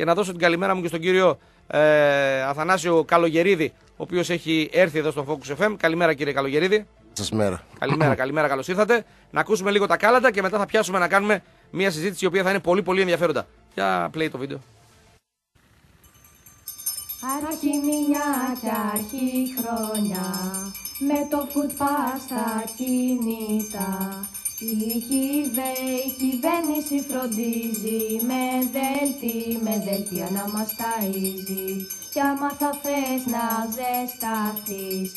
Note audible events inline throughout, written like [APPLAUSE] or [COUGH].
και να δώσω την καλημέρα μου και στον κύριο ε, Αθανάσιο Καλογερίδη, ο οποίος έχει έρθει εδώ στο Focus FM. Καλημέρα κύριε Καλογερίδη. Σα μέρα. Καλημέρα, [CLEARS THROAT] καλημέρα, καλώς ήρθατε. Να ακούσουμε λίγο τα κάλατα και μετά θα πιάσουμε να κάνουμε μια συζήτηση η οποία θα είναι πολύ πολύ ενδιαφέροντα. Για play το βίντεο. Αρχή μια και αρχή χρόνια με το φουτπά στα κινητά η κυβέρνηση φροντίζει Με δέλτι, με δέλτια να μας ταΐζει Κι άμα θα θες να ζεσταθείς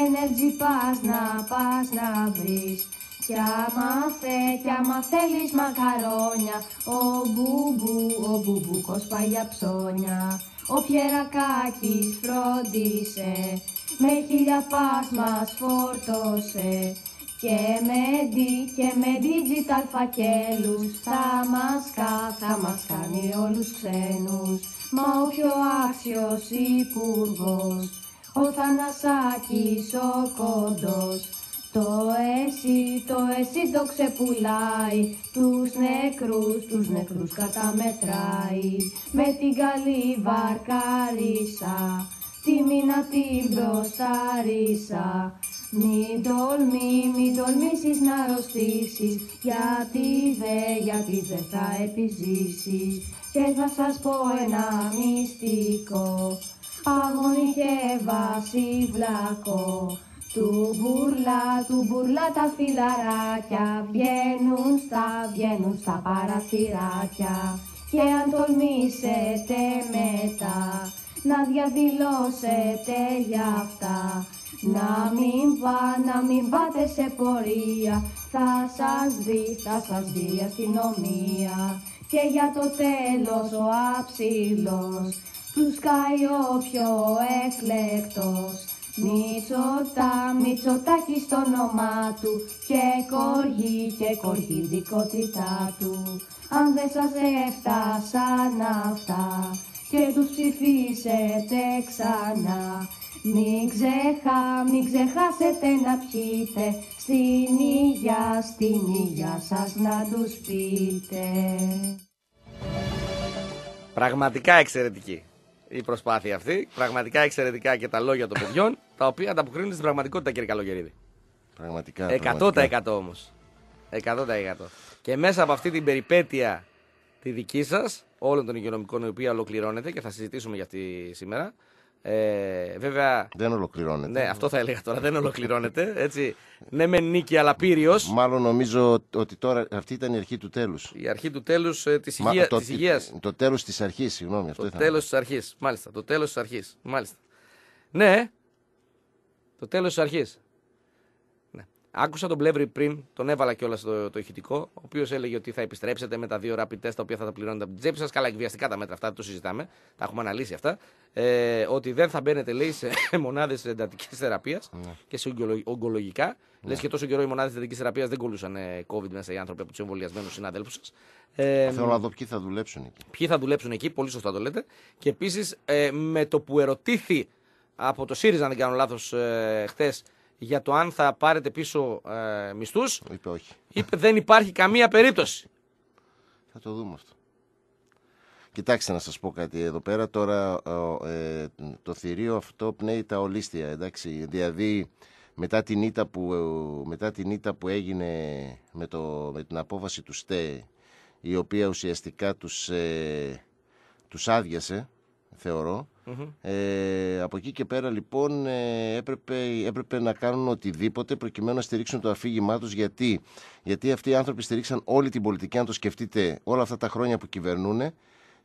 ενέργη πας να πας να βρεις Κι άμα, θε, κι άμα θέλεις μακαρόνια Ο μπουμπού, ο μπούμπου πάει για ψώνια Ο πιερακάκης φρόντισε Με χίλια πας μας φόρτωσε και με ντι και με digital φακέλους θα μας, κα, θα μας κάνει όλους ξένους Μα όχι ο άξιος υπουργός, ο Θανασάκης ο κοντός το εσύ, το εσύ το ξεπουλάει, τους νεκρούς, τους νεκρούς καταμετράει. Με την καλή βαρκαρίσα, τη μήνα την μη τολμή, μην τολμήσεις να αρρωστήσεις Γιατί δε, γιατί δε θα επιζήσεις Και θα σας πω ένα μυστικό Αγώνι και βλάκο. του μπουρλά, του μπουρλά τα φιλαράκια Βγαίνουν στα, βγαίνουν στα παραθυράκια Και αν τολμήσετε μετά να διαδηλώσετε για αυτά να μην πά, να μην πάτε σε πορεία, θα σας δει, θα σας δει αστυνομία. Και για το τέλος ο άψιλος, Του σκάει ο πιο εκλεκτός. Μητσοτά, Μητσοτάκι στο όνομά του και κοργή και κοργή δικότητά του. Αν δεν σας έφτασαν αυτά και τους ψηφίσετε ξανά, μην ξεχά, μην ξεχάσετε να πιείτε στην υγειά, στην υγειά σας να τους πείτε. Πραγματικά εξαιρετική η προσπάθεια αυτή. Πραγματικά εξαιρετικά και τα λόγια των παιδιών, τα οποία ανταποκρίνονται στην πραγματικότητα, κύριε Καλογερίδη. Πραγματικά. 100% όμω. 100%. Και μέσα από αυτή την περιπέτεια τη δική σας, όλων των οικονομικών, η οποία ολοκληρώνεται και θα συζητήσουμε για αυτή σήμερα, ε, Δεν ολοκληρώνεται. Ναι, αυτό θα έλεγα τώρα. Δεν ολοκληρώνεται. Έτσι. Ναι, με νίκη, αλλά πύριος. Μάλλον νομίζω ότι τώρα αυτή ήταν η αρχή του τέλους. Η αρχή του τέλους ε, της υγεία. Το, το, τέλος της αρχής, συγγνώμη. το τέλο της αρχής. Μάλιστα. Το τέλος της αρχής. Μάλιστα. Ναι. Το τέλος της αρχής. Άκουσα τον Πλεύρη πριν, τον έβαλα κιόλας στο το ηχητικό, ο οποίος έλεγε ότι θα επιστρέψετε με τα δύο rapid test τα οποία θα τα πληρώνετε από την τσέπη σας. Καλά, εκβιαστικά τα μέτρα αυτά, το συζητάμε. Τα έχουμε αναλύσει αυτά. Ε, ότι δεν θα μπαίνετε, λέει, σε [LAUGHS] μονάδες εντατικής θεραπείας ναι. και σε ογκολογικά. Ναι. Λες και τόσο καιρό οι μονάδες εντατικής θεραπείας δεν κολούσαν ε, COVID μέσα οι άνθρωποι από τους εμβολιασμένους συναδέλφους σας. Ε, ε Θέλω να δω ποιοι θα δουλέψουν εκεί. Ποιοι θα δουλέψουν εκεί, πολύ σωστά το λέτε. Και επίσης ε, με το που ερωτήθη από το ΣΥΡΙΖΑ, αν δεν κάνω λάθος, ε, χθες για το αν θα πάρετε πίσω ε, μισθούς. Είπε όχι. Είπε δεν υπάρχει καμία περίπτωση. Θα το δούμε αυτό. Κοιτάξτε να σας πω κάτι εδώ πέρα. Τώρα ε, το θηρίο αυτό πνέει τα ολίστια. Εντάξει. Δηλαδή μετά την ήττα που, ε, μετά την που έγινε με, το, με την απόφαση του ΣΤΕ η οποία ουσιαστικά τους, ε, τους άδειασε θεωρώ ε, από εκεί και πέρα λοιπόν ε, έπρεπε, έπρεπε να κάνουν οτιδήποτε προκειμένου να στηρίξουν το αφήγημά τους γιατί, γιατί αυτοί οι άνθρωποι στηρίξαν όλη την πολιτική αν το σκεφτείτε όλα αυτά τα χρόνια που κυβερνούν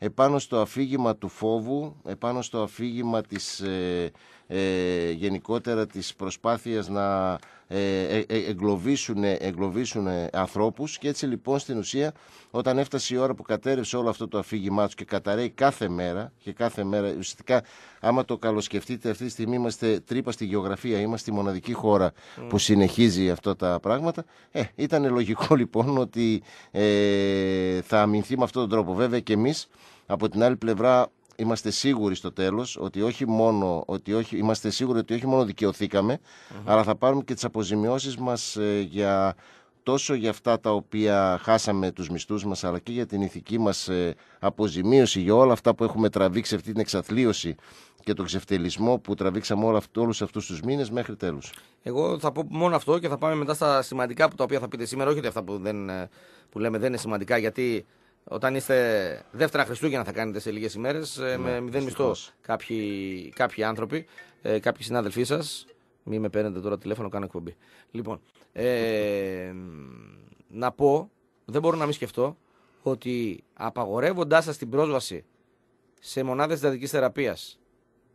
επάνω στο αφήγημα του φόβου, επάνω στο αφήγημα της, ε, ε, γενικότερα της προσπάθειας να ε, εγκλωβίσουν, ε, εγκλωβίσουν ανθρώπους και έτσι λοιπόν στην ουσία όταν έφτασε η ώρα που κατέρευσε όλο αυτό το αφήγημά τους και καταραίει κάθε μέρα και κάθε μέρα ουσιαστικά άμα το καλοσκεφτείτε αυτή τη στιγμή είμαστε τρύπα στη γεωγραφία, είμαστε η μοναδική χώρα που mm. συνεχίζει αυτά τα πράγματα ε, ήταν λογικό [LAUGHS] λοιπόν ότι ε, θα αμυνθεί με αυτόν τον τρόπο βέβαια και εμείς από την άλλη πλευρά είμαστε σίγουροι στο τέλος ότι, όχι μόνο, ότι όχι, είμαστε σίγουροι ότι όχι μόνο αλλά θα πάρουμε και τις αποζημιώσεις μας ε, για τόσο για αυτά τα οποία χάσαμε τους μισθούς μας αλλά και για την ηθική μας ε, αποζημίωση για όλα αυτά που έχουμε τραβήξει αυτή την εξαθλίωση και τον ξεφτελισμό που τραβήξαμε όλα, όλους αυτούς τους μήνες μέχρι τέλους. Εγώ θα πω μόνο αυτό και θα πάμε μετά στα σημαντικά που τα οποία θα πείτε σήμερα, όχι ότι αυτά που, δεν, ε, που λέμε δεν είναι σημαντικά γιατί όταν είστε δεύτερα Χριστούγεννα θα κάνετε σε λίγες ημέρες ε, ναι, με μηδέν μισθό κάποιοι, κάποιοι άνθρωποι, ε, κάποιοι συνάδελφοί σας. Μη με παίρνετε τώρα τηλέφωνο, κάνω εκπομπή. Λοιπόν, ε, να πω, δεν μπορώ να μην σκεφτώ, ότι απαγορεύοντάς σας την πρόσβαση σε μονάδες διδατικής θεραπείας,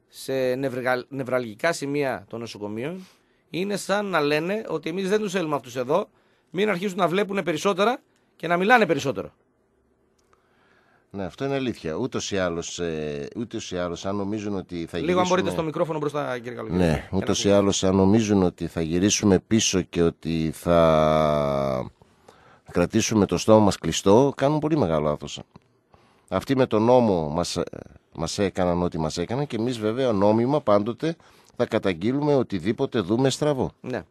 σε νευρα, νευραλγικά σημεία των νοσοκομείων, είναι σαν να λένε ότι εμείς δεν τους θέλουμε αυτούς εδώ, μην αρχίσουν να βλέπουν περισσότερα και να μιλάνε περισσότερο. Ναι, αυτό είναι αλήθεια. Ούτως ή άλλως, ε, αν νομίζουν ότι θα γυρίσουμε. Λίγο αν μπορείτε στο μικρόφωνο μπροστά, κύριε Ναι, ούτως ή άλλως, αν νομίζουν ότι θα γυρίσουμε πίσω και ότι θα κρατήσουμε το στόμα μας κλειστό, κάνουν πολύ μεγάλο λάθο. Αυτοί με τον νόμο μας ε, μας έκαναν ό,τι μας έκαναν και εμείς βέβαια νόμιμα πάντοτε θα καταγγείλουμε οτιδήποτε δούμε στραβό. Ναι.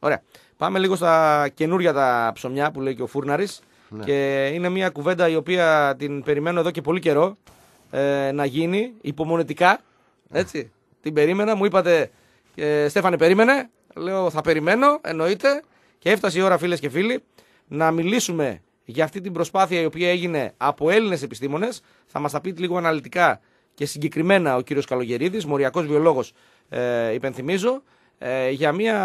Ωραία. Πάμε λίγο στα καινούρια τα ψωμιά που λέει και ο Φούρναρης. Ναι. Και είναι μια κουβέντα η οποία την περιμένω εδώ και πολύ καιρό ε, να γίνει υπομονετικά. Έτσι. [LAUGHS] Την περίμενα, μου είπατε, ε, Στέφανε, περίμενε. Λέω, θα περιμένω, εννοείται. Και έφτασε η ώρα, φίλες και φίλοι, να μιλήσουμε για αυτή την προσπάθεια η οποία έγινε από Έλληνες επιστήμονες. Θα μας τα πείτε λίγο αναλυτικά και συγκεκριμένα ο κύριος Καλογερίδης, μοριακός βιολόγος, ε, υπενθυμίζω ε, για μια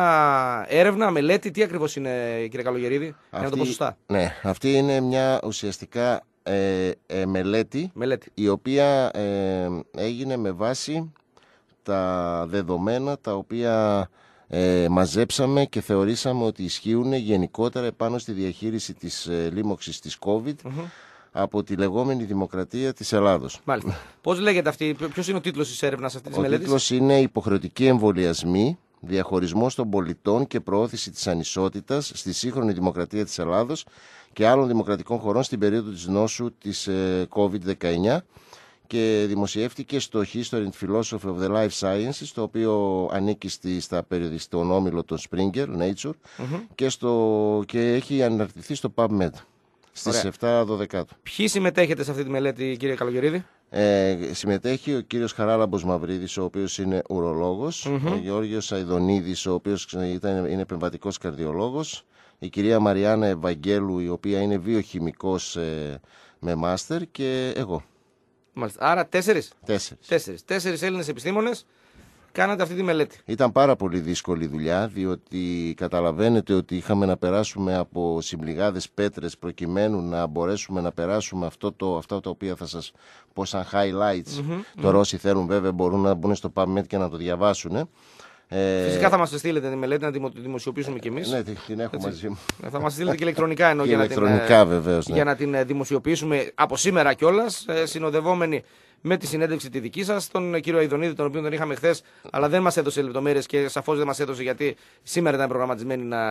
έρευνα, μελέτη. Τι ακριβώς είναι, κύριε Καλογερίδη, αυτή, το πω σωστά. Ναι, αυτή είναι μια ουσιαστικά ε, ε μελέτη, μελέτη, η οποία ε, έγινε με βάση τα δεδομένα τα οποία ε, μαζέψαμε και θεωρήσαμε ότι ισχύουν γενικότερα επάνω στη διαχείριση της ε, λίμωξης της COVID από τη λεγόμενη δημοκρατία της Ελλάδος. Μάλιστα. Πώς λέγεται αυτή, ποιος είναι ο τίτλος της έρευνας αυτής της ο μελέτης? Ο τίτλος είναι «Υποχρεωτικοί εμβολιασμοί διαχωρισμό των πολιτών και προώθηση της ανισότητας στη σύγχρονη δημοκρατία της Ελλάδος και άλλων δημοκρατικών χωρών στην περίοδο της νόσου της ε, COVID-19 και δημοσιεύτηκε στο History and Philosophy of the Life Sciences, το οποίο ανήκει στη, στα στον όμιλο των Springer, Nature, και, στο, και έχει αναρτηθεί στο PubMed στις 7-12. Ποιοι συμμετέχετε σε αυτή τη μελέτη, κύριε Καλογερίδη? Ε, συμμετέχει ο κύριος Χαράλαμπος Μαυρίδης, ο οποίος είναι ο Γιώργιο Αϊδονίδη, ο οποίος είναι επεμβατικός καρδιολόγος η κυρία Μαριάννα Ευαγγέλου, η οποία είναι βιοχημικός ε, με μάστερ, και εγώ. Μάλιστα. Άρα τέσσερις. Τέσσερις. Τέσσερις Έλληνες επιστήμονες κάνατε αυτή τη μελέτη. Ήταν πάρα πολύ δύσκολη δουλειά, διότι καταλαβαίνετε ότι είχαμε να περάσουμε από συμπληγάδες πέτρες προκειμένου να μπορέσουμε να περάσουμε αυτό το, αυτά τα οποία θα σας πω σαν highlights. Το hmm θέλουν βέβαια μπορούν να μπουν στο PubMed και να το διαβάσουν. Ε, Φυσικά θα μας στείλετε τη μελέτη να τη δημοσιοποιήσουμε κι εμείς. Ε, ναι, την έχω μαζί μου. Ε, θα μας στείλετε και ηλεκτρονικά ενώ για, να την, ναι. για να την δημοσιοποιήσουμε από σήμερα κιόλας, Συνοδευόμενοι με τη συνέντευξη τη δική σας, τον κύριο Αϊδονίδη, τον οποίο τον είχαμε χθες, αλλά δεν μας έδωσε λεπτομέρειες και σαφώς δεν μας έδωσε γιατί σήμερα ήταν προγραμματισμένη να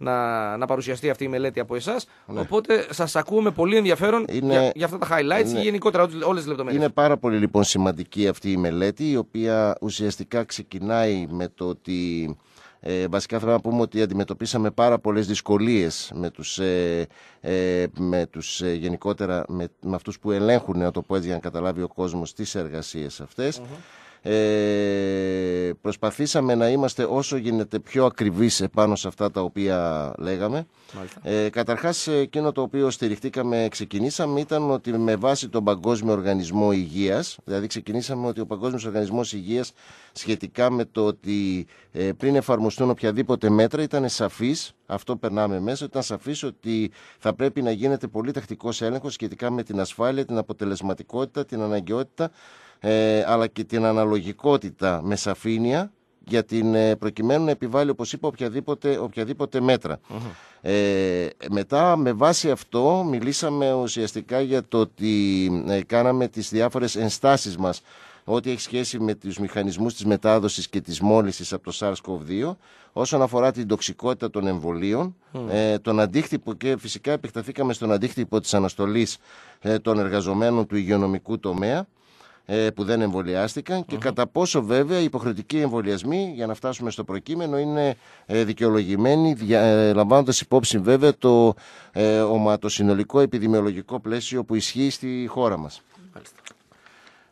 να, να παρουσιαστεί αυτή η μελέτη από εσάς. Ναι. Οπότε σας ακούμε πολύ ενδιαφέρον για, για, αυτά τα highlights είναι... και γενικότερα όλες τις λεπτομέρειες. Είναι πάρα πολύ λοιπόν σημαντική αυτή η μελέτη, η οποία ουσιαστικά ξεκινάει με το ότι. Ε, βασικά θέλω να πούμε ότι αντιμετωπίσαμε πάρα πολλές δυσκολίες με τους, ε, ε, με τους γενικότερα με, με αυτούς που ελέγχουν, να το πω έτσι για να καταλάβει ο κόσμος, τις εργασίες ε, προσπαθήσαμε να είμαστε όσο γίνεται πιο ακριβείς επάνω σε αυτά τα οποία λέγαμε. Ε, καταρχάς, εκείνο το οποίο στηριχτήκαμε, ξεκινήσαμε ήταν ότι με βάση τον Παγκόσμιο Οργανισμό Υγείας, δηλαδή ξεκινήσαμε ότι ο Παγκόσμιος Οργανισμός Υγείας σχετικά με το ότι ε, πριν εφαρμοστούν οποιαδήποτε μέτρα ήταν σαφής, αυτό περνάμε μέσα, ήταν σαφής ότι θα πρέπει να γίνεται πολύ τακτικός έλεγχος σχετικά με την ασφάλεια, την αποτελεσματικότητα, την αναγκαιότητα ε, αλλά και την αναλογικότητα με σαφήνεια για την ε, προκειμένου να επιβάλλει, όπως είπα, οποιαδήποτε, οποιαδήποτε Ε, μετά, με βάση αυτό, μιλήσαμε ουσιαστικά για το ότι ε, κάναμε τις διάφορες ενστάσεις μας ό,τι έχει σχέση με τους μηχανισμούς της μετάδοσης και της μόλυσης από το SARS-CoV-2, όσον αφορά την τοξικότητα των εμβολίων, τον αντίκτυπο και φυσικά επεκταθήκαμε στον αντίκτυπο της αναστολής ε, των εργαζομένων του υγειονομικού τομέα, ε, που δεν εμβολιάστηκαν και κατά πόσο βέβαια οι υποχρεωτικοί εμβολιασμοί, για να φτάσουμε στο προκείμενο, είναι ε, δικαιολογημένοι, ε, λαμβάνοντας υπόψη βέβαια το ε, οματοσυνολικό επιδημιολογικό πλαίσιο που ισχύει στη χώρα μας.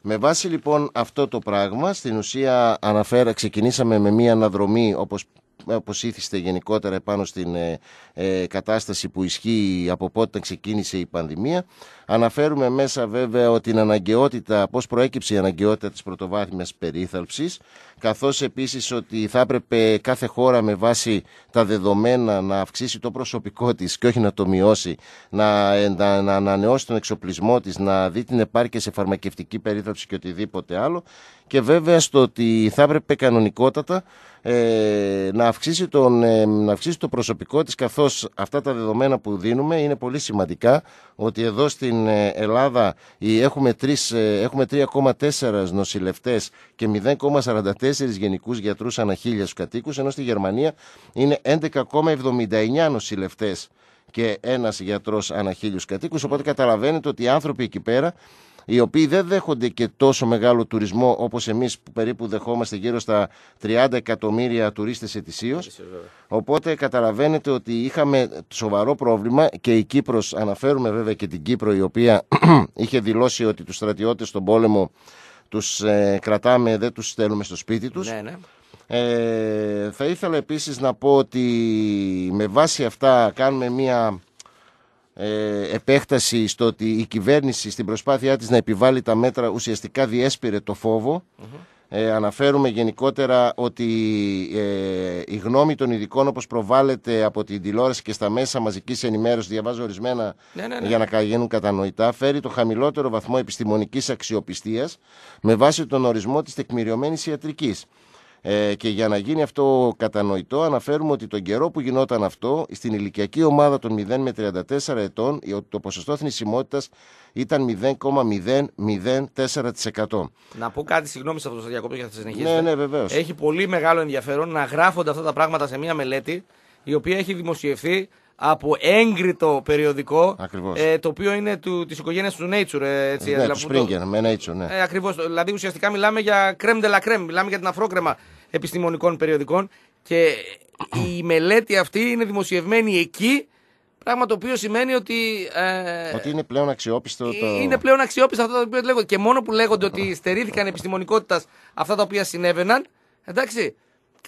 Με βάση λοιπόν αυτό το πράγμα, στην ουσία αναφέρα, ξεκινήσαμε με μία αναδρομή, όπως όπως ήθιστε γενικότερα επάνω στην ε, ε, κατάσταση που ισχύει από πότε ξεκίνησε η πανδημία. Αναφέρουμε μέσα βέβαια την αναγκαιότητα, πώς προέκυψε η αναγκαιότητα της πρωτοβάθμιας περίθαλψης, καθώς επίσης ότι θα έπρεπε κάθε χώρα με βάση τα δεδομένα να αυξήσει το προσωπικό της και όχι να το μειώσει, να, να, να ανανεώσει τον εξοπλισμό της, να δει την επάρκεια σε φαρμακευτική περίθαλψη και οτιδήποτε άλλο και βέβαια στο ότι θα έπρεπε κανονικότατα ε, να, αυξήσει τον, ε, να αυξήσει το προσωπικό της καθώς αυτά τα δεδομένα που δίνουμε είναι πολύ σημαντικά ότι εδώ στην ε, Ελλάδα έχουμε, ε, έχουμε 3,4 νοσηλευτές και 0,44 γενικούς γιατρούς ανά χίλια στους κατοίκους ενώ στη Γερμανία είναι 11,79 νοσηλευτές και ένας γιατρός ανά χίλιους κατοίκους οπότε καταλαβαίνετε ότι οι άνθρωποι εκεί πέρα οι οποίοι δεν δέχονται και τόσο μεγάλο τουρισμό όπως εμείς που περίπου δεχόμαστε γύρω στα 30 εκατομμύρια τουρίστες ετησίως. Οπότε καταλαβαίνετε ότι είχαμε σοβαρό πρόβλημα και η Κύπρος, αναφέρουμε βέβαια και την Κύπρο η οποία [CLEARS THROAT] είχε δηλώσει ότι τους στρατιώτες στον πόλεμο τους ε, κρατάμε, δεν τους στέλνουμε στο σπίτι τους. Ναι, ναι. Ε, θα ήθελα επίσης να πω ότι με βάση αυτά κάνουμε μια ε, επέκταση στο ότι η κυβέρνηση στην προσπάθειά της να επιβάλλει τα μέτρα ουσιαστικά διέσπηρε το φοβο Ε, αναφέρουμε γενικότερα ότι ε, η γνώμη των ειδικών όπως προβάλλεται από την τηλεόραση και στα μέσα μαζικής ενημέρωσης, διαβάζω ορισμένα ναι, ναι, ναι. για να γίνουν κατανοητά, φέρει το χαμηλότερο βαθμό επιστημονικής αξιοπιστίας με βάση τον ορισμό της τεκμηριωμένης ιατρικής. Ε, και για να γίνει αυτό κατανοητό, αναφέρουμε ότι τον καιρό που γινόταν αυτό, στην ηλικιακή ομάδα των 0 με 34 ετών, το ποσοστό θνησιμότητας ήταν 0,004%. Να πω κάτι, συγγνώμη σε αυτό το διακόπτη για να συνεχίσουμε. Ναι, ναι, βεβαίως. Έχει πολύ μεγάλο ενδιαφέρον να γράφονται αυτά τα πράγματα σε μια μελέτη η οποία έχει δημοσιευθεί από έγκριτο περιοδικό. Ε, το οποίο είναι του, της οικογένειας του Nature. Ε, έτσι, ναι, του Springer, με Nature, ναι. Ε, ακριβώς. Δηλαδή ουσιαστικά μιλάμε για crème de la crème, μιλάμε για την αφρόκρεμα επιστημονικών περιοδικών και η μελέτη αυτή είναι δημοσιευμένη εκεί Πράγμα το οποίο σημαίνει ότι. Ε, ότι είναι πλέον αξιόπιστο. Το... Είναι πλέον αξιόπιστο αυτό το οποίο λέγονται. Και μόνο που λέγονται ότι στερήθηκαν επιστημονικότητας αυτά τα οποία συνέβαιναν. Εντάξει.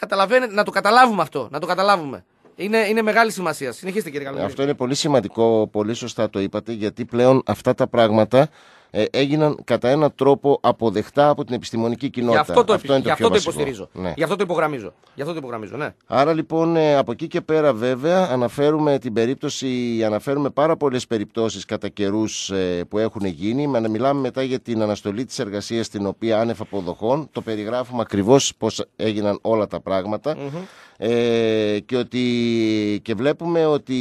Καταλαβαίνετε, να το καταλάβουμε αυτό. Να το καταλάβουμε. Είναι, είναι μεγάλη σημασία. Συνεχίστε κύριε Καλαμίδη. Αυτό είναι πολύ σημαντικό, πολύ σωστά το είπατε, γιατί πλέον αυτά τα πράγματα ε, έγιναν κατά έναν τρόπο αποδεκτά από την επιστημονική κοινότητα. Γι' αυτό το, αυτό, είναι το, αυτό το υποστηρίζω. Ναι. Γι' αυτό το υπογραμμίζω. Γι αυτό το υπογραμμίζω ναι. Άρα λοιπόν ε, από εκεί και πέρα βέβαια αναφέρουμε την περίπτωση, αναφέρουμε πάρα πολλές περιπτώσεις κατά καιρούς ε, που έχουν γίνει. Με, μιλάμε μετά για την αναστολή της εργασίας την οποία άνευ αποδοχών. Το περιγράφουμε ακριβώς πώς έγιναν όλα τα πραγματα εγιναν κατα εναν τροπο αποδεκτα απο την επιστημονικη κοινοτητα γι αυτο το αυτο υποστηριζω γι αυτο το υπογραμμιζω γι αυτο το υπογραμμιζω ναι αρα λοιπον απο εκει και περα βεβαια αναφερουμε την περιπτωση αναφερουμε παρα πολλε περιπτωσει κατα καιρου που εχουν γινει με μιλαμε μετα για την αναστολη τη εργασια την οποια ανευ αποδοχων το περιγραφουμε ακριβω πω εγιναν ολα τα πραγματα ε, και, ότι, και βλέπουμε ότι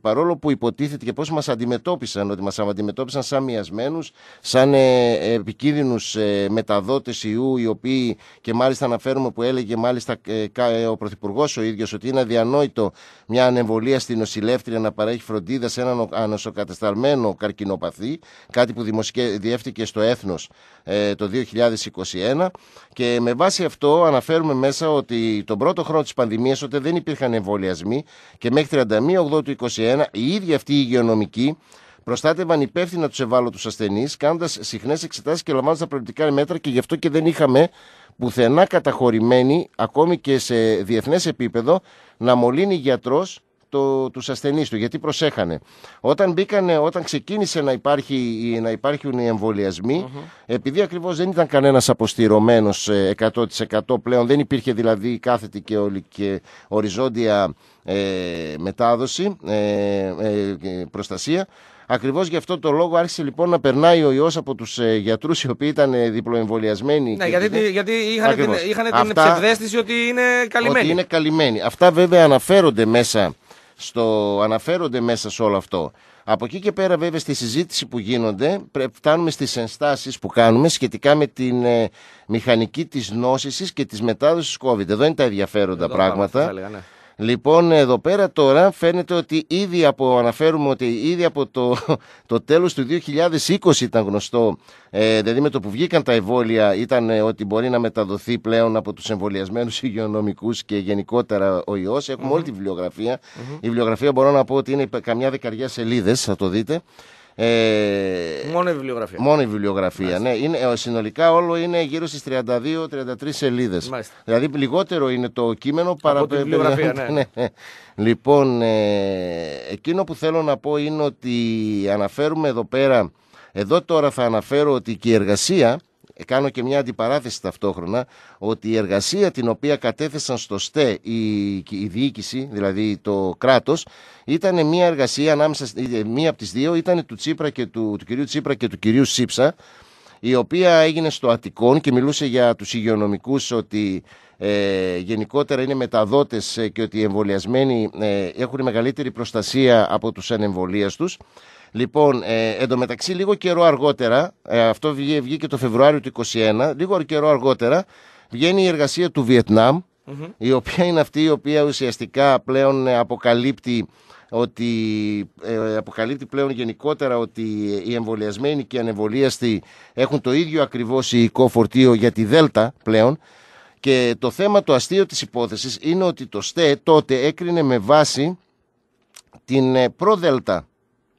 παρόλο που υποτίθεται και πώς μας αντιμετώπισαν, ότι μας αντιμετώπισαν σαν μοιασμένους, σαν ε, επικίνδυνους ε, μεταδότες ιού, οι οποίοι και μάλιστα αναφέρουμε που έλεγε μάλιστα ε, ε, ο Πρωθυπουργός ο ίδιος ότι είναι αδιανόητο μια ανεμβολία στην νοσηλεύτρια να παρέχει φροντίδα σε έναν ανοσοκατεσταλμένο καρκινοπαθή, κάτι που διεύτηκε στο έθνος το 2021 και με βάση αυτό αναφέρουμε μέσα ότι τον πρώτο χρόνο της πανδημίας πανδημία, όταν δεν υπήρχαν εμβολιασμοί και μέχρι 31 8 του 2021 οι ίδιοι αυτοί οι υγειονομικοί προστάτευαν υπεύθυνα τους ευάλωτους ασθενείς, κάνοντας συχνές εξετάσεις και λαμβάνοντας τα προληπτικά μέτρα και γι' αυτό και δεν είχαμε πουθενά καταχωρημένη, ακόμη και σε διεθνές επίπεδο, να μολύνει γιατρός το, τους ασθενείς του γιατί προσέχανε. Όταν, μπήκανε, όταν ξεκίνησε να, υπάρχει, να υπάρχουν οι εμβολιασμοι επειδή ακριβώς δεν ήταν κανένας αποστηρωμένος 100% ε, πλέον δεν υπήρχε δηλαδή κάθετη και, οριζόντια ε, μετάδοση, ε, ε προστασία Ακριβώς γι' αυτό το λόγο άρχισε λοιπόν να περνάει ο ιός από τους ε, γιατρούς οι οποίοι ήταν ε, διπλοεμβολιασμένοι. Ναι, γιατί, γιατί είχαν την, την ψευδέστηση ότι είναι καλυμμένοι. Ότι είναι καλυμμένοι. Αυτά βέβαια αναφέρονται μέσα στο αναφέρονται μέσα σε όλο αυτό. Από εκεί και πέρα βέβαια στη συζήτηση που γίνονται φτάνουμε στις ενστάσεις που κάνουμε σχετικά με την ε, μηχανική της νόσησης και της μετάδοσης COVID. Εδώ είναι τα ενδιαφέροντα πράγματα. Λοιπόν, εδώ πέρα τώρα φαίνεται ότι ήδη από, αναφέρουμε ότι ήδη από το, [LAUGHS] το τέλος του 2020 ήταν γνωστό, ε, δηλαδή με το που βγήκαν τα εμβόλια ήταν ε, ότι μπορεί να μεταδοθεί πλέον από τους εμβολιασμένους [LAUGHS] υγειονομικούς και γενικότερα ο ιός. όλη τη βιβλιογραφια Η βιβλιογραφία μπορώ να πω ότι είναι καμιά δεκαριά σελίδες, θα το δείτε. Ε, μόνο η βιβλιογραφία. Μόνο η βιβλιογραφία, ναι. Είναι, ε, συνολικά όλο είναι γύρω στις 32-33 σελίδες. Δηλαδή λιγότερο είναι το κείμενο παρά το βιβλιογραφία, ναι. [LAUGHS] ναι. Λοιπόν, ε, εκείνο που θέλω να πω είναι ότι αναφέρουμε εδώ πέρα, εδώ τώρα θα αναφέρω ότι και η εργασία κάνω και μια αντιπαράθεση ταυτόχρονα ότι η εργασία την οποία κατέθεσαν στο ΣΤΕ η, η διοίκηση, δηλαδή το κράτος, ήταν μια εργασία ανάμεσα, ε, μία από τις δύο ήταν του, Τσίπρα και του κυρίου Τσίπρα και του κυρίου Σίψα η οποία έγινε στο Αττικόν και μιλούσε για τους υγειονομικούς ότι ε, γενικότερα είναι μεταδότες ε, και ότι οι εμβολιασμένοι ε, έχουν μεγαλύτερη προστασία από τους ανεμβολίες τους. Λοιπόν, ε, εντωμεταξύ λίγο καιρό αργότερα, ε, αυτό βγήκε το Φεβρουάριο του 2021, λίγο καιρό αργότερα βγαίνει η εργασία του βιετναμ η οποία είναι αυτή η οποία ουσιαστικά πλέον ε, αποκαλύπτει ότι ε, αποκαλύπτει πλέον γενικότερα ότι οι εμβολιασμένοι και οι ανεμβολίαστοι έχουν το ίδιο ακριβώς υλικό φορτίο για τη Δέλτα πλέον και το θέμα το αστείο της υπόθεσης είναι ότι το ΣΤΕ τότε έκρινε με βάση την ε, προ-Δέλτα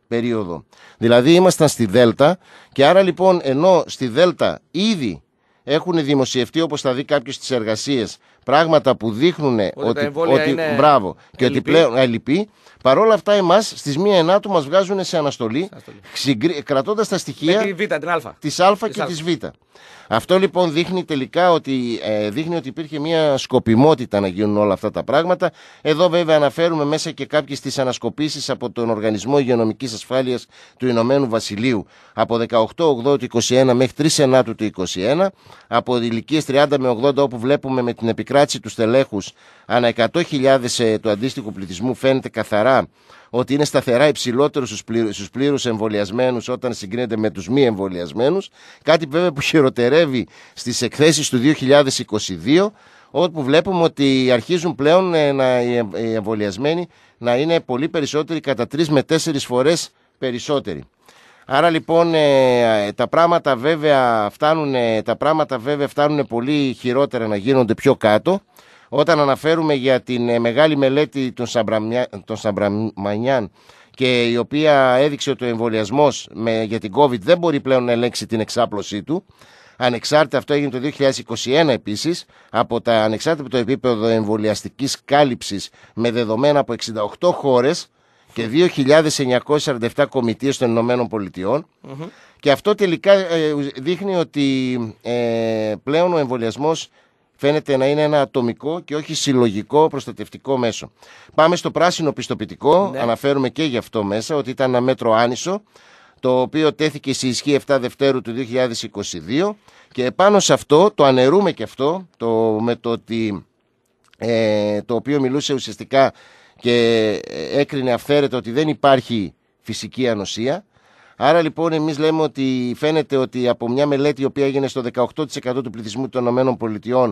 περίοδο. Δηλαδή ήμασταν στη Δέλτα και άρα λοιπόν ενώ στη Δέλτα ήδη έχουν δημοσιευτεί όπως θα δει κάποιος τις εργασίες πράγματα που δείχνουν ότι, ότι είναι... μπράβο και ότι πλέον Παρ' Παρόλα αυτά, εμάς στις 1 του μα βγάζουν σε αναστολή, αναστολή. κρατώντας τα στοιχεία τη Α, και της Β. Αυτό λοιπόν δείχνει τελικά ότι, ε, δείχνει ότι υπήρχε μια σκοπιμότητα να γίνουν όλα αυτά τα πράγματα. Εδώ βέβαια αναφέρουμε μέσα και κάποιες τις ανασκοπήσεις από τον Οργανισμό Υγειονομικής Ασφάλειας του Ηνωμένου Βασιλείου από 18-8 του 2021 μέχρι 3 9 του 2021 από ηλικίες 30 με 80, όπου βλέπουμε με την επικράτηση τους στελέχους ανά 100.000 ε, του αντίστοιχου πληθυσμού, φαίνεται καθαρά ότι είναι σταθερά υψηλότερος στους πλήρου εμβολιασμένους όταν συγκρίνεται με τους μη εμβολιασμένους. Κάτι βέβαια που χειροτερεύει στις εκθέσεις του 2022 όπου βλέπουμε ότι αρχίζουν πλέον ε, να, ε, οι εμβολιασμένοι να είναι πολύ περισσότεροι, κατά 3 με 4 φορές περισσότεροι. Άρα λοιπόν ε, τα πράγματα βέβαια φτάνουν, ε, τα πράγματα βέβαια φτάνουν πολύ χειρότερα να γίνονται πιο κάτω. Όταν αναφέρουμε για την ε, μεγάλη μελέτη των, Σαμπραμια, των Σαμπραμανιάν και η οποία έδειξε ότι ο εμβολιασμός για την COVID δεν μπορεί πλέον να ελέγξει την εξάπλωσή του. Ανεξάρτητα αυτό έγινε το 2021 επίσης, από τα ανεξάρτητα από το επίπεδο εμβολιαστικής κάλυψης με δεδομένα από 68 χώρες και 2.947 κομιτείες των Ηνωμένων Και αυτό τελικά ε, δείχνει ότι ε, πλέον ο εμβολιασμός φαίνεται να είναι ένα ατομικό και όχι συλλογικό προστατευτικό μέσο. Πάμε στο πράσινο πιστοποιητικό, ναι. αναφέρουμε και γι' αυτό μέσα, ότι ήταν ένα μέτρο άνισο, το οποίο τέθηκε σε ισχύ 7 Δευτέρου του 2022 και επάνω σε αυτό, το ανερούμε και αυτό, το, με ε, το οποίο μιλούσε ουσιαστικά και ε, έκρινε αυθαίρετα ότι δεν υπάρχει φυσική ανοσία. Άρα λοιπόν εμείς λέμε ότι φαίνεται ότι από μια μελέτη η οποία έγινε στο 18% του πληθυσμού των ΗΠΑ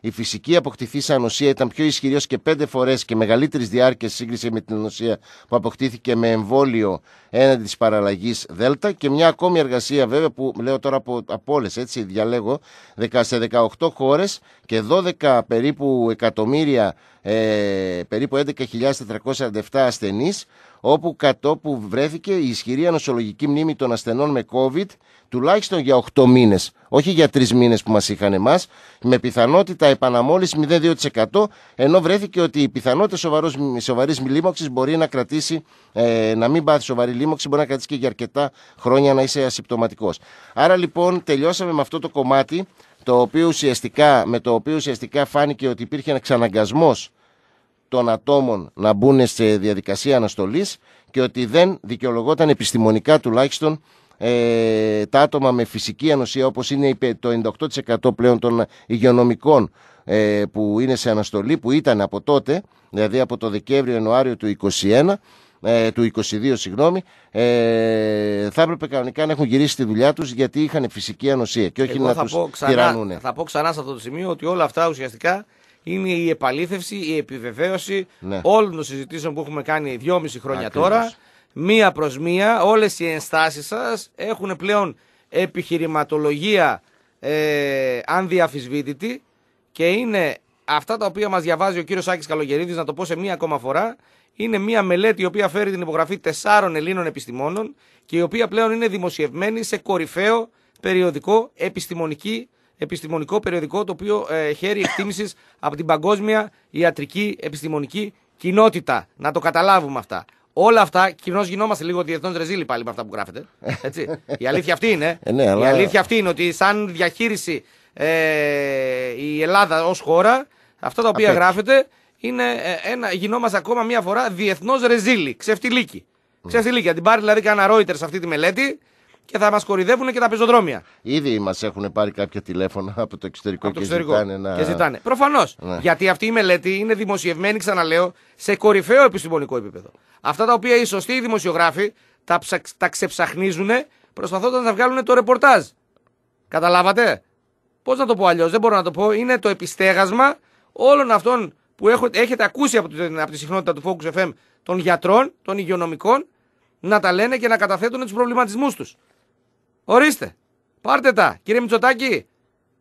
η φυσική αποκτηθήσα ανοσία ήταν πιο ισχυρή και πέντε φορές και μεγαλύτερης διάρκειας σύγκριση με την ανοσία που αποκτήθηκε με εμβόλιο έναντι της παραλλαγής Δέλτα. Και μια ακόμη εργασία, βέβαια, που λέω τώρα από, από όλες, έτσι διαλέγω, σε 18 χώρες και 12 περίπου εκατομμύρια, ε, περίπου 11.447 ασθενείς όπου κατόπου βρέθηκε η ισχυρή ανοσολογική μνήμη των ασθενών με COVID τουλάχιστον για 8 μήνες, όχι για 3 μήνες που μας είχαν εμάς, με πιθανότητα επαναμόλυση 0,2% ενώ βρέθηκε ότι η πιθανότητα σοβαρός, σοβαρής λίμωξης μπορεί να κρατήσει, ε, να μην πάθει σοβαρή λίμωξη, μπορεί να κρατήσει και για αρκετά χρόνια να είσαι ασυμπτωματικός. Άρα λοιπόν τελειώσαμε με αυτό το κομμάτι, το οποίο ουσιαστικά, με το οποίο ουσιαστικά φάνηκε ότι υπήρχε ένα ξαναγκασμός των ατόμων να μπουν σε διαδικασία αναστολής και ότι δεν δικαιολογόταν επιστημονικά τουλάχιστον ε, τα άτομα με φυσική ανοσία όπως είναι το 98% πλέον των υγειονομικών ε, που είναι σε αναστολή που ήταν από τότε, δηλαδή από το Δεκέμβριο-Ιανουάριο του 2021 ε, του 22 συγγνώμη ε, θα έπρεπε κανονικά να έχουν γυρίσει τη δουλειά τους γιατί είχαν φυσική ανοσία και όχι να τους ξανά, Θα πω ξανά σε αυτό το σημείο ότι όλα αυτά ουσιαστικά είναι η επαλήθευση, η επιβεβαίωση ναι. όλων των συζητήσεων που έχουμε κάνει δυόμιση χρόνια τώρα. Μία προς μία, όλες οι ενστάσεις σας έχουν πλέον επιχειρηματολογία ε, ανδιαφυσβήτητη και είναι αυτά τα οποία μας διαβάζει ο κύριος Άκης Καλογερίδης, να το πω σε μία ακόμα φορά, είναι μία μελέτη η οποία φέρει την υπογραφή τεσσάρων Ελλήνων επιστημόνων και η οποία πλέον είναι δημοσιευμένη σε κορυφαίο περιοδικό επιστημονική επιστημονικό περιοδικό το οποίο ε, χαίρει εκτίμησης από την παγκόσμια ιατρική επιστημονική κοινότητα. Να το καταλάβουμε αυτά. Όλα αυτά, κοινώς γινόμαστε λίγο διεθνώς ρεζίλη πάλι με αυτά που γράφετε. Έτσι. Η αλήθεια αυτή είναι. Ε, ναι, αλλά... Η αλήθεια αυτή είναι ότι σαν διαχείριση ε, η Ελλάδα ως χώρα, αυτά τα οποία γράφετε είναι ε, ένα, γινόμαστε ακόμα μία φορά διεθνώς ρεζίλη. Ξεφτιλίκη. Mm. Ξεφτιλίκη. Αν την πάρει δηλαδή κανένα Reuters αυτή τη μελέτη, και θα μας κορυδεύουν και τα πεζοδρόμια. Ήδη μας έχουν πάρει κάποια τηλέφωνα από το εξωτερικό, από το εξωτερικό και, ζητάνε να... ζητάνε. Προφανώς. Ναι. Γιατί αυτή η μελέτη είναι δημοσιευμένη, ξαναλέω, σε κορυφαίο επιστημονικό επίπεδο. Αυτά τα οποία οι σωστοί δημοσιογράφοι τα, ψα... τα ξεψαχνίζουν προσπαθώντας να βγάλουν το ρεπορτάζ. Καταλάβατε. Πώς να το πω αλλιώς, δεν μπορώ να το πω. Είναι το επιστέγασμα όλων αυτών που έχετε ακούσει από, την... από τη συχνότητα του Focus FM των γιατρών, των υγειονομικών, να τα λένε και να καταθέτουν τους προβληματισμούς τους. Ορίστε. Πάρτε τα, κύριε Μητσοτάκη.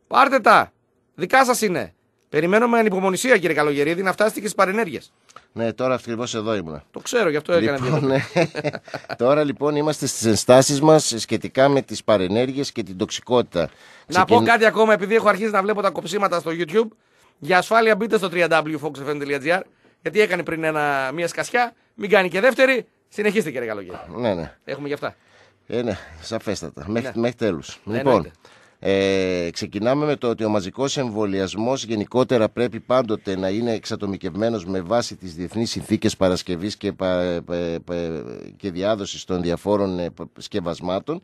Πάρτε τα. Δικά σας είναι. Περιμένουμε με ανυπομονησία, κύριε Καλογερίδη, να φτάσετε και στις παρενέργειες. Ναι, τώρα ακριβώς εδώ ήμουν. Το ξέρω, γι' αυτό έκανα λοιπόν, ναι. [LAUGHS] Τώρα λοιπόν είμαστε στις ενστάσεις μας σχετικά με τις παρενέργειες και την τοξικότητα. Να πω κάτι ακόμα, επειδή έχω αρχίσει να βλέπω τα κοψίματα στο YouTube. Για ασφάλεια μπείτε στο www.foxfm.gr γιατί έκανε πριν ένα, μια σκασιά. Μην κάνει και δεύτερη. Συνεχίστε, κύριε Καλογερίδη. Ναι, ναι. Έχουμε γι' αυτά. Ε, ναι, σαφέστατα. Ναι. Μέχρι, μέχρι τέλους. Ναι, ναι, λοιπόν, ναι. Ε, ξεκινάμε με το ότι ο μαζικός εμβολιασμός γενικότερα πρέπει πάντοτε να είναι εξατομικευμένος με βάση τις διεθνείς συνθήκες παρασκευής και, ε, ε, ε, και διάδοσης των διαφόρων σκευασμάτων.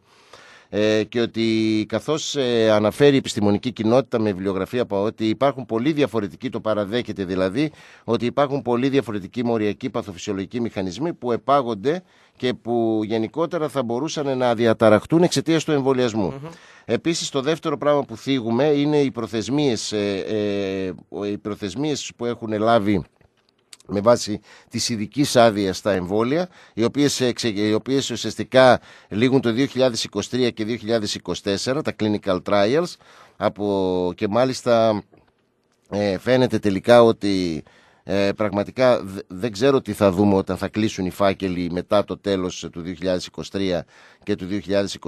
Ε, και ότι καθώς ε, αναφέρει η επιστημονική κοινότητα με βιβλιογραφία ότι υπάρχουν πολύ διαφορετικοί, το παραδέχεται δηλαδή, ότι υπάρχουν πολύ διαφορετικοί μοριακοί παθοφυσιολογικοί μηχανισμοί που επάγονται και που γενικότερα θα μπορούσαν να διαταραχτούν εξαιτίας του εμβολιασμού. Επίσης το δεύτερο πράγμα που θίγουμε είναι οι προθεσμίες, ε, οι προθεσμίες που έχουν λάβει με βάση τη ειδική άδεια στα εμβόλια, οι οποίες ε, οποίες ουσιαστικά λήγουν το 2023 και 2024, τα clinical trials, από, και μάλιστα ε, φαίνεται τελικά ότι ε, πραγματικά δεν ξέρω τι θα δούμε όταν θα κλείσουν οι φάκελοι μετά το τέλος του 2023 και του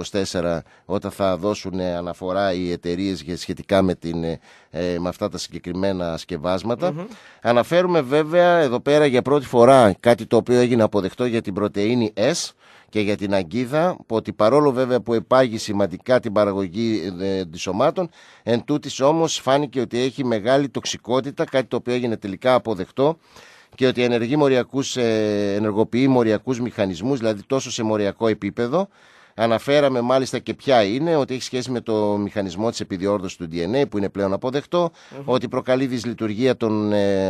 2024 όταν θα δώσουν ε, αναφορά οι εταιρείες σχετικά με, την, ε, ε, με αυτά τα συγκεκριμένα Αναφέρουμε βέβαια εδώ πέρα για πρώτη φορά κάτι το οποίο έγινε αποδεκτό για την πρωτεΐνη S και για την αγκίδα, που ότι παρόλο βέβαια που επάγει σημαντικά την παραγωγή αντισωμάτων, ε, εν τούτης όμως φάνηκε ότι έχει μεγάλη τοξικότητα, κάτι το οποίο έγινε τελικά αποδεκτό και ότι ενεργεί μοριακούς, ε, ενεργοποιεί μοριακούς μηχανισμούς, δηλαδή τόσο σε μοριακό επίπεδο, Αναφέραμε μάλιστα και ποια είναι, ότι έχει σχέση με το μηχανισμό της επιδιόρδωση του DNA που είναι πλέον ότι προκαλεί δυσλειτουργία των ε,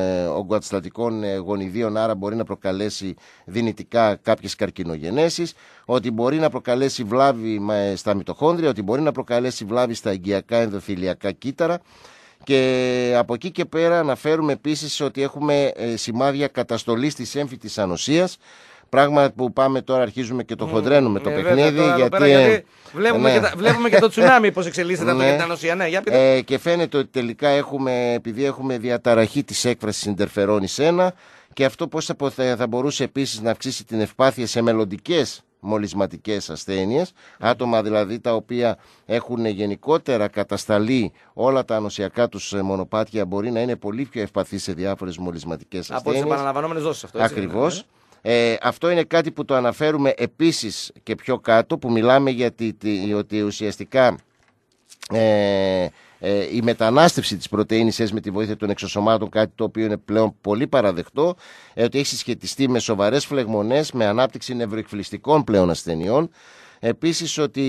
ε, γονιδίων, άρα μπορεί να προκαλέσει δυνητικά κάποιες καρκινογενέσεις, ε, ότι μπορεί να προκαλέσει βλάβη στα μυτοχόνδρια, ότι μπορεί να προκαλέσει βλάβη στα εγγυακά ενδοθυλιακά κύτταρα. Και ε, από εκεί και πέρα αναφέρουμε επίσης ότι έχουμε σημάδια καταστολής της έμφυτης ανοσίας Πράγμα που πάμε τώρα, αρχίζουμε και το χοντρένουμε το ε, παιχνίδι. γιατί, ε, ναι. βλέπουμε, και το τσουνάμι πώς εξελίσσεται από την ναι. ανοσία. Ναι, για ε, και φαίνεται ότι τελικά έχουμε, επειδή έχουμε διαταραχή της έκφρασης Ιντερφερόνη 1 και αυτό πώς θα, θα μπορούσε επίσης να αυξήσει την ευπάθεια σε μελλοντικές μολυσματικές ασθένειες, άτομα δηλαδή τα οποία έχουν γενικότερα κατασταλεί όλα τα ανοσιακά τους μονοπάτια μπορεί να είναι πολύ πιο ευπαθεί σε διάφορες μολυσματικές ασθένειε. Από τις επαναλαμβανόμενες δόσεις αυτό. Ακριβώ. Ε, αυτό είναι κάτι που το αναφέρουμε επίσης και πιο κάτω που μιλάμε για ότι ουσιαστικά ε, ε, η μετανάστευση της πρωτεΐνης με τη βοήθεια των εξωσωμάτων κάτι το οποίο είναι πλέον πολύ παραδεκτό ε, ότι έχει συσχετιστεί με σοβαρές φλεγμονές με ανάπτυξη νευροεκφυλιστικών πλέον ασθενειών επίσης ότι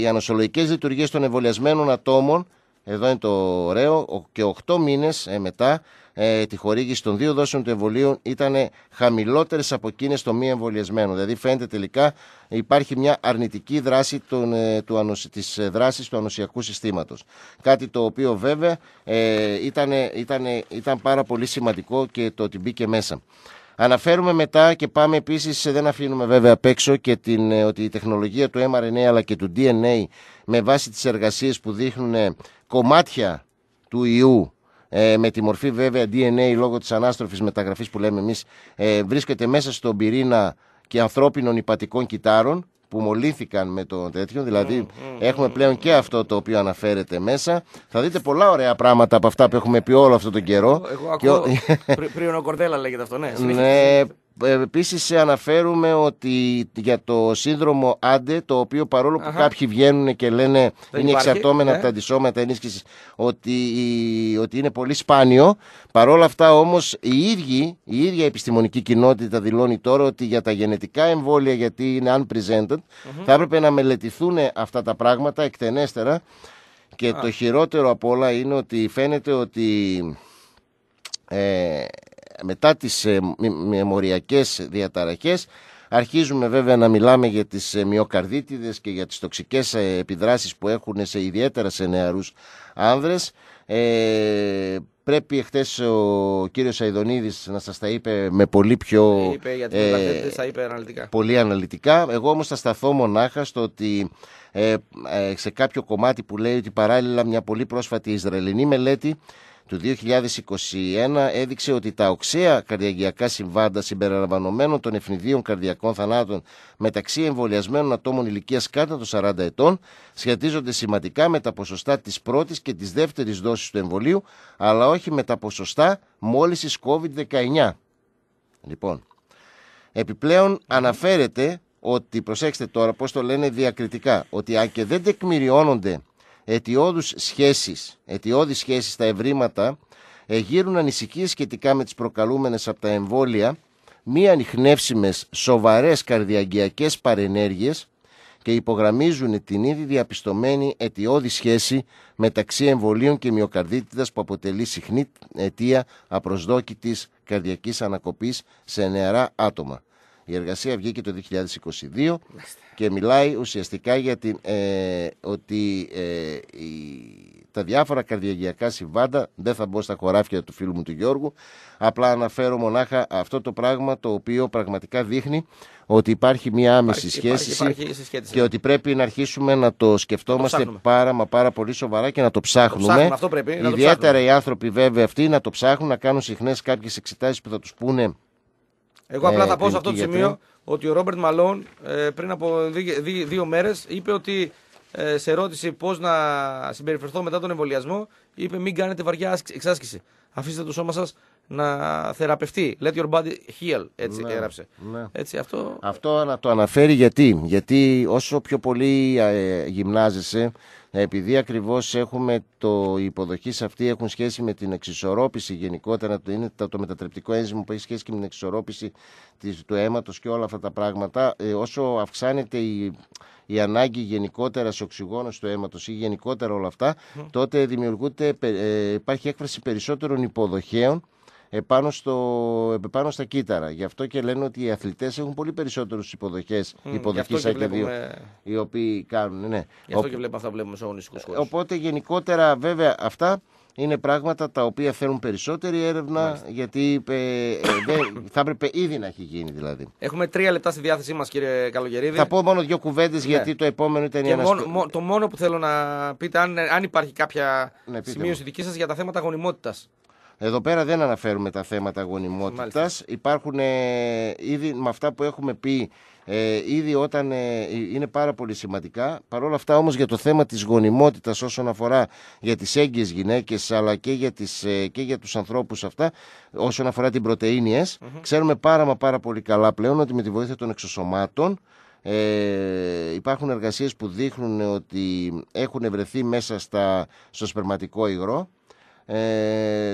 οι ανοσολογικές λειτουργίες των εμβολιασμένων ατόμων εδώ είναι το ωραίο, και 8 μήνες ε, μετά ε, τη χορήγηση των δύο δόσεων του εμβολίου ήταν χαμηλότερες από εκείνες των μη εμβολιασμένων. Δηλαδή, φαίνεται τελικά υπάρχει μια αρνητική δράση των, ε, του, της ε, δράσης του ανοσιακού συστήματος. Κάτι το οποίο βέβαια ε, ήταν, ήταν, ήταν πάρα πολύ σημαντικό και το ότι μπήκε μέσα. Αναφέρουμε μετά και πάμε επίσης, δεν αφήνουμε βέβαια απ' έξω και την, ότι η τεχνολογία του mRNA αλλά και του DNA με βάση τις εργασίες που δείχνουν κομμάτια του ιού ε, με τη μορφή βέβαια DNA λόγω της ανάστροφης μεταγραφής που λέμε εμείς ε, βρίσκεται μέσα στον πυρήνα και ανθρώπινων υπατικών κυτάρων που μολύθηκαν με το τέτοιο, δηλαδή, έχουμε πλέον και αυτό το οποίο αναφέρεται μέσα. Θα δείτε πολλά ωραία πράγματα από αυτά που έχουμε πει όλο αυτόν τον καιρό. Εγώ, ακούω, και... [LAUGHS] πριν ο Κορδέλα λέγεται αυτό, ναι. ναι ε, Επίσης, αναφέρουμε ότι για το σύνδρομο άντε, το οποίο παρόλο που Αχα. κάποιοι βγαίνουν και λένε Δεν είναι υπάρχει, εξαρτώμενα από ε. τα αντισώματα ενίσχυσης, ότι, είναι πολύ σπάνιο, παρόλα αυτά όμως, η, η ίδια επιστημονική κοινότητα δηλώνει τώρα ότι για τα γενετικά εμβόλια, γιατί είναι unpresented, mm θα έπρεπε να μελετηθούν αυτά τα πράγματα εκτενέστερα και το χειρότερο απ' όλα είναι ότι φαίνεται ότι... Ε, μετά τις ε, μεμοριακές διαταραχές Αρχίζουμε βέβαια να μιλάμε για τις ε, μυοκαρδίτιδες και για τις τοξικές ε, επιδράσεις που έχουν σε ιδιαίτερα σε νεαρούς άνδρες. πρέπει χτες ο κύριος Αιδονίδης να σας τα είπε με πολύ πιο... Είπε, τα είπε αναλυτικά. Πολύ αναλυτικά. Εγώ όμως θα σταθώ μονάχα στο ότι σε κάποιο κομμάτι που λέει ότι παράλληλα μια πολύ πρόσφατη Ισραηλινή μελέτη του 2021 έδειξε ότι τα οξέα καρδιαγιακά συμβάντα συμπεριλαμβανομένων των ευνηδίων καρδιακών θανάτων μεταξύ εμβολιασμένων ατόμων ηλικίας κάτω των 40 ετών σχετίζονται σημαντικά με τα ποσοστά της πρώτης και της δεύτερης δόσης του εμβολίου, αλλά όχι με τα ποσοστά μόλιση COVID-19. Λοιπόν, επιπλέον αναφέρεται ότι, προσέξτε τώρα πώς το λένε διακριτικά, ότι αν και δεν τεκμηριώνονται αιτιώδους σχέσεις, αιτιώδεις σχέσεις στα ευρήματα ε, γύρουν ανησυχίες σχετικά με τις προκαλούμενες από τα εμβόλια μη ανιχνεύσιμες σοβαρές καρδιαγγειακές παρενέργειες και υπογραμμίζουν την ήδη διαπιστωμένη αιτιώδη σχέση μεταξύ εμβολίων και μυοκαρδίτιδας που αποτελεί συχνή αιτία απροσδόκητης καρδιακής ανακοπής σε νεαρά άτομα. Η εργασία βγήκε το 2022 και μιλάει ουσιαστικά για την, ε, ότι ε, η, τα διάφορα καρδιαγιακά συμβάντα, δεν θα μπω στα χωράφια του φίλου μου του Γιώργου, απλά αναφέρω μονάχα αυτό το πράγμα το οποίο πραγματικά δείχνει ότι υπάρχει μια άμεση υπάρχει, σχέση υπάρχει, και ναι. ότι πρέπει να αρχίσουμε να το σκεφτόμαστε το πάρα μα πάρα πολύ σοβαρά και να το ψάχνουμε. Το ψάχνουμε αυτό πρέπει, Ιδιαίτερα το ψάχνουμε. οι άνθρωποι βέβαια αυτοί να το ψάχνουν, να κάνουν συχνές κάποιες εξετάσεις που θα τους πούνε εγώ απλά ε, θα πω σε αυτό το σημείο ότι ο Ρόμπερτ Μαλόν ε, πριν από δύο μέρες είπε ότι ε, σε ερώτηση πώς να συμπεριφερθώ μετά τον εμβολιασμό, είπε μην κάνετε βαριά εξάσκηση. Αφήστε το σώμα σας να θεραπευτεί. Let your body heal. Έτσι ναι, έγραψε. Ναι. Έτσι, αυτό... αυτό να το αναφέρει γιατί. Γιατί όσο πιο πολύ ε, γυμνάζεσαι, επειδή ακριβώς έχουμε το υποδοχής σε αυτή έχουν σχέση με την εξισορρόπηση γενικότερα, είναι το, μετατρεπτικό ένζυμο που έχει σχέση και με την εξισορρόπηση του αίματος και όλα αυτά τα πράγματα, ε, όσο αυξάνεται η, ανάγκη γενικότερα σε οξυγόνος του αίματος ή γενικότερα όλα αυτά, τότε δημιουργούνται, ε, υπάρχει έκφραση περισσότερων υποδοχέων επάνω, στο, επάνω στα κύτταρα. Γι' αυτό και λένε ότι οι αθλητές έχουν πολύ περισσότερου υποδοχέ mm, υποδοχής και βλέπουμε... οι οποίοι κάνουν. Ναι. Γι' αυτό Ο... και βλέπουμε αυτά που βλέπουμε σε αγωνιστικού χώρου. Ε, οπότε γενικότερα βέβαια αυτά είναι πράγματα τα οποία θέλουν περισσότερη έρευνα, γιατί ε, ε δε, θα έπρεπε ήδη να έχει γίνει δηλαδή. Έχουμε τρία λεπτά στη διάθεσή μας, κύριε Καλογερίδη. Θα πω μόνο δύο κουβέντες, ναι. γιατί το επόμενο ήταν η Το μόνο που θέλω να πείτε, αν, υπάρχει κάποια ναι, σημείωση δική σας για τα θέματα γονιμότητας. Εδώ πέρα δεν αναφέρουμε τα θέματα γονιμότητας. Υπάρχουν ε, ήδη με αυτά που έχουμε πει ε, ήδη όταν ε, είναι πάρα πολύ σημαντικά. Παρ' όλα αυτά όμως για το θέμα της γονιμότητας όσον αφορά για τις έγκυες γυναίκες αλλά και για, τις, ε, και για τους ανθρώπους αυτά όσον αφορά την πρωτεινιες ξέρουμε πάρα μα πάρα πολύ καλά πλέον ότι με τη βοήθεια των εξωσωμάτων ε, υπάρχουν εργασίες που δείχνουν ότι έχουν βρεθεί μέσα στα, στο σπερματικό υγρό ε,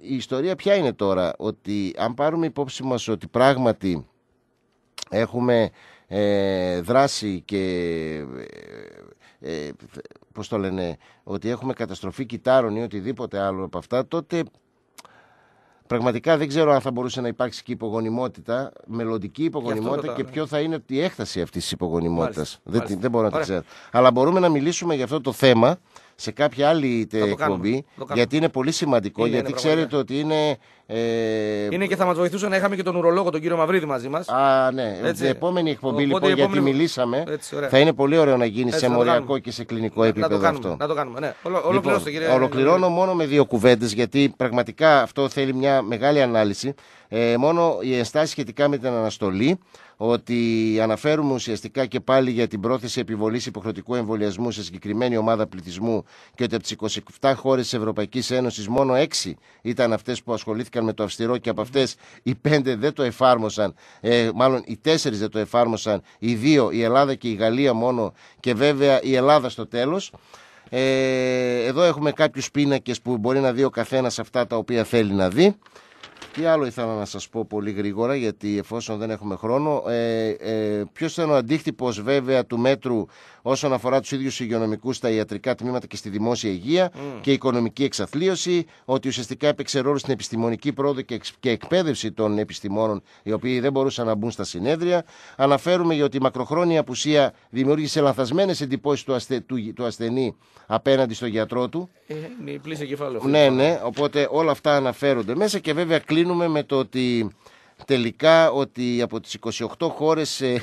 η ιστορία ποια είναι τώρα, ότι αν πάρουμε υπόψη μας ότι πράγματι έχουμε ε, δράση και ε, ε πώς το λένε, ότι έχουμε καταστροφή κιτάρων ή οτιδήποτε άλλο από αυτά, τότε πραγματικά δεν ξέρω αν θα μπορούσε να υπάρξει και υπογονιμότητα, μελλοντική υπογονιμότητα και, και ποιο ναι. θα είναι η έκταση αυτής της υπογονιμότητας. δεν, δεν μπορώ να το ξέρω. Αλλά μπορούμε να μιλήσουμε για αυτό το θέμα σε κάποια άλλη εκπομπή. γιατί είναι πολύ σημαντικό, γιατί ξέρετε ότι είναι. Ε... Είναι και θα μας βοηθούσε να είχαμε και τον ουρολόγο, τον κύριο Μαυρίδη μαζί μας. Α, ναι. Έτσι. Η επόμενη εκπομπή, Οπότε, λοιπόν, γιατί μιλήσαμε, θα είναι πολύ ωραίο να γίνει σε μοριακό και σε κλινικό επίπεδο να αυτό. Να το κάνουμε, ναι. Ολο, λοιπόν, κύριε... Ολοκληρώνω μόνο με δύο κουβέντες, γιατί πραγματικά αυτό θέλει μια μεγάλη ανάλυση. Ε, μόνο η ενστάση σχετικά με την αναστολή ότι αναφέρουμε ουσιαστικά και πάλι για την πρόθεση επιβολής υποχρεωτικού εμβολιασμού σε συγκεκριμένη ομάδα πληθυσμού και ότι από τις 27 χώρες της Ευρωπαϊκής Ένωσης μόνο 6 ήταν αυτές που ασχολήθηκαν με το αυστηρό και από αυτές οι 5 δεν το εφάρμοσαν. Ε, μάλλον οι 4 δεν το εφάρμοσαν, οι 2 η Ελλάδα και η Γαλλία μόνο και βέβαια η Ελλάδα στο τέλος. Ε, εδώ έχουμε κάποιους πίνακες που μπορεί να δει ο καθένας αυτά τα οποία θέλει να δει. Τι άλλο ήθελα να σας πω πολύ γρήγορα γιατί εφόσον δεν έχουμε χρόνο ε, ε, ποιος ήταν ο αντίκτυπος βέβαια του μέτρου όσον αφορά τους ίδιους υγειονομικούς στα ιατρικά τμήματα και στη δημόσια υγεία mm. και οικονομική εξαθλίωση ότι ουσιαστικά έπαιξε ρόλο στην επιστημονική πρόοδο και, και εκπαίδευση των επιστημόνων οι οποίοι δεν μπορούσαν να μπουν στα συνέδρια αναφέρουμε για ότι η μακροχρόνια απουσία δημιούργησε λανθασμένες εντυπώσεις του, ασθενή απέναντι στον γιατρό του ε, ναι, ναι, οπότε όλα αυτά αναφέρονται μέσα και βέβαια κλείνουμε με το ότι τελικά ότι από τις 28 χώρες ε,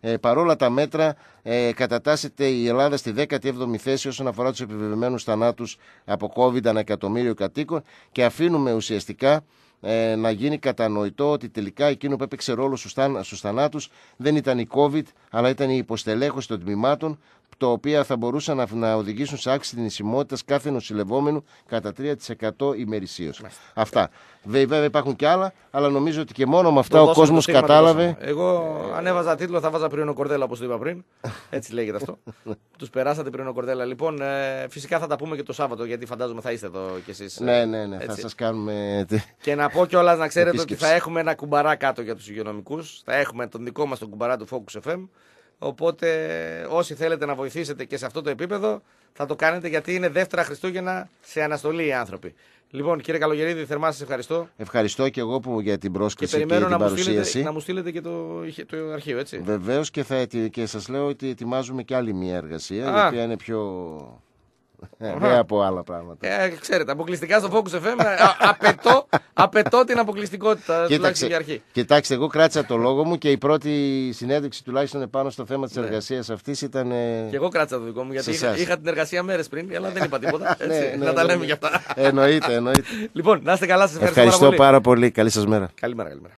ε, παρόλα τα μέτρα ε, κατατάσσεται η Ελλάδα στη 17η θέση όσον αφορά τους επιβεβαιωμένους θανάτους από COVID ανά εκατομμύριο κατοίκων και αφήνουμε ουσιαστικά ε, να γίνει κατανοητό ότι τελικά εκείνο που έπαιξε ρόλο στους, θανάτους δεν ήταν η COVID αλλά ήταν η υποστελέχωση των τμήματων τα οποία θα μπορούσαν να, να οδηγήσουν σε άξιση νησιμότητας κάθε νοσηλευόμενου κατά 3% ημερησίω. Αυτά. Βέβαια υπάρχουν και άλλα, αλλά νομίζω ότι και μόνο με αυτά ο κόσμο κατάλαβε. Εγώ ανέβαζα τίτλο, θα βάζα πριν ο κορδέλα όπως το είπα πριν. Έτσι λέγεται αυτό. [LAUGHS] Τους περάσατε πριν ο κορδέλα. Λοιπόν, ε, φυσικά θα τα πούμε και το Σάββατο, γιατί φαντάζομαι θα είστε εδώ κι εσείς. Ε, ναι, ναι, ναι. Θα σας κάνουμε. Και να πω κιόλας να ξέρετε ότι θα έχουμε ένα κουμπαρά κάτω για τους υγειονομικούς. Θα έχουμε τον δικό μας τον κουμπαρά του Focus FM. Οπότε όσοι θέλετε να βοηθήσετε και σε αυτό το επίπεδο θα το κάνετε γιατί είναι δεύτερα Χριστούγεννα σε αναστολή οι άνθρωποι. Λοιπόν, κύριε Καλογερίδη, θερμά σας ευχαριστώ. Ευχαριστώ και εγώ που για την πρόσκληση και, περιμένω και να μου Στείλετε, να μου στείλετε και το, το αρχείο, έτσι. Βεβαίως και, και σας λέω ότι ετοιμάζουμε και άλλη μια εργασία, η οποία είναι πιο δεν από άλλα πράγματα. Ε, ξέρετε, αποκλειστικά στο Focus FM ε, α, απαιτώ, απαιτώ την αποκλειστικότητα τουλάχιστον για αρχή. Κοιτάξτε, εγώ κράτησα το λόγο μου και η πρώτη συνέντευξη τουλάχιστον πάνω στο θέμα της ναι. εργασίας αυτής ήταν. Και εγώ κράτησα το δικό μου γιατί είχα, την εργασία μέρες πριν, αλλά δεν είπα τίποτα. [LAUGHS] Ναι, Έτσι, ναι, να τα ναι, λέμε για αυτά. Εννοείται, εννοείται. Λοιπόν, να είστε καλά, σας ευχαριστώ, ευχαριστώ πάρα πολύ. πάρα πολύ. Καλή σας μέρα. Καλημέρα, καλημέρα.